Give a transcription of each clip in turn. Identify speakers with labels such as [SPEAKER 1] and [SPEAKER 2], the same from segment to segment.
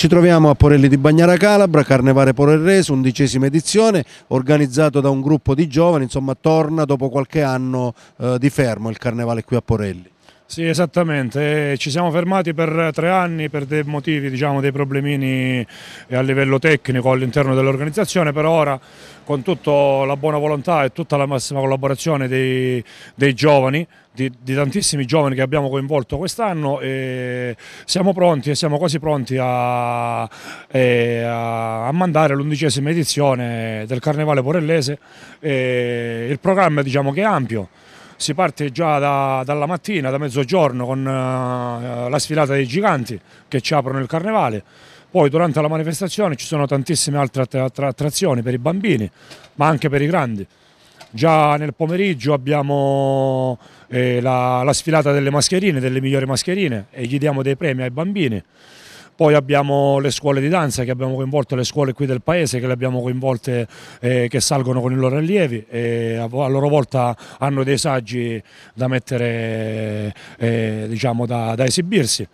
[SPEAKER 1] ci troviamo a Porelli di Bagnara Calabra, Carnevale Porerreso, undicesima edizione, organizzato da un gruppo di giovani, insomma torna dopo qualche anno eh, di fermo il Carnevale qui a Porelli.
[SPEAKER 2] Sì, esattamente. Eh, ci siamo fermati per tre anni per dei motivi, diciamo, dei problemini eh, a livello tecnico all'interno dell'organizzazione, però ora con tutta la buona volontà e tutta la massima collaborazione dei, dei giovani, di, di, tantissimi giovani che abbiamo coinvolto quest'anno, eh, siamo pronti e siamo quasi pronti a, a mandare l'undicesima edizione del Carnevale Porellese. il programma diciamo, che è ampio si parte già da, dalla mattina, da mezzogiorno con uh, la sfilata dei giganti che ci aprono il carnevale. Poi durante la manifestazione ci sono tantissime altre attrazioni per i bambini, ma anche per i grandi. Già nel pomeriggio abbiamo eh, la, la sfilata delle mascherine, delle migliori mascherine e gli diamo dei premi ai bambini. Poi abbiamo le scuole di danza che abbiamo coinvolto, le scuole qui del paese che le abbiamo coinvolte eh, che salgono con i loro allievi e a, loro volta hanno dei saggi da mettere, eh, diciamo, da, da esibirsi.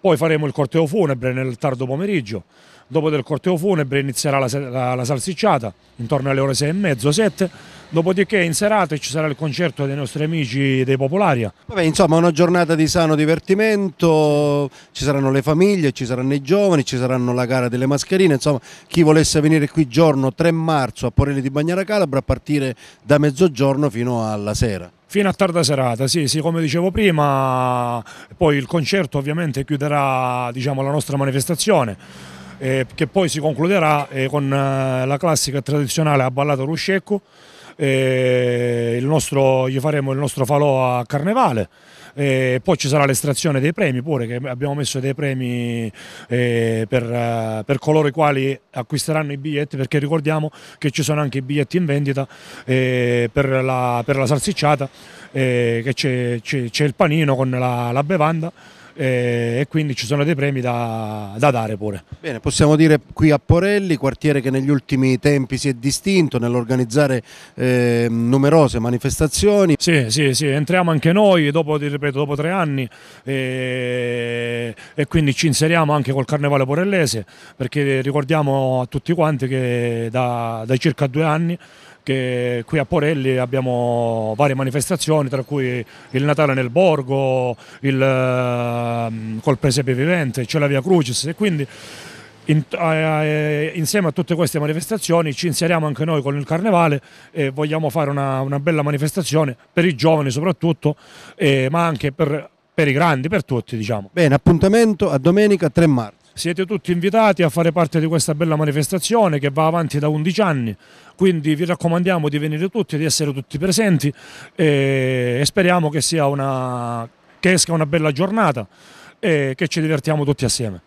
[SPEAKER 2] Poi faremo il corteo funebre nel tardo pomeriggio, dopo del corteo funebre inizierà la, la, la salsicciata intorno alle ore 6 e mezzo, 7, dopodiché in serata ci sarà il concerto dei nostri amici dei Popolaria. Vabbè, insomma
[SPEAKER 1] una giornata di sano divertimento, ci saranno le famiglie, ci saranno i giovani, ci saranno la gara delle mascherine, insomma chi volesse venire qui giorno 3 marzo a Porelli di Bagnara Calabra a partire da mezzogiorno fino alla sera.
[SPEAKER 2] Fino a tarda serata, sì, sì, come dicevo prima, poi il concerto ovviamente chiuderà diciamo, la nostra manifestazione. Eh, che poi si concluderà eh, con eh, la classica tradizionale a ballato ruscecco nostro, gli faremo il nostro falò a Carnevale. E poi ci sarà l'estrazione dei premi pure che abbiamo messo dei premi eh, per, eh, per, coloro i quali acquisteranno i biglietti perché ricordiamo che ci sono anche i biglietti in vendita eh, per, la, per, la, salsicciata che c'è il panino con la, la bevanda eh, e quindi ci sono dei premi da, da, dare pure. Bene, possiamo
[SPEAKER 1] dire qui a Porelli, quartiere che negli ultimi tempi si è distinto nell'organizzare eh, numerose manifestazioni. Sì,
[SPEAKER 2] sì, sì, entriamo anche noi dopo, ripeto, dopo tre anni e, eh, e, quindi ci inseriamo anche col Carnevale Porellese perché ricordiamo a tutti quanti che da, da circa due anni che qui a Porelli abbiamo varie manifestazioni tra cui il Natale nel Borgo, il, ehm, col presepe vivente, c'è la Via Crucis e quindi in, eh, eh, insieme a tutte queste manifestazioni ci inseriamo anche noi con il carnevale e vogliamo fare una, una bella manifestazione per i giovani soprattutto, eh, ma anche per, per i grandi, per tutti diciamo.
[SPEAKER 1] Bene, appuntamento a domenica 3 marzo.
[SPEAKER 2] Siete tutti invitati a fare parte di questa bella manifestazione che va avanti da 11 anni, quindi vi raccomandiamo di venire tutti, di essere tutti presenti e, speriamo che, una, che esca una bella giornata e che ci divertiamo tutti assieme.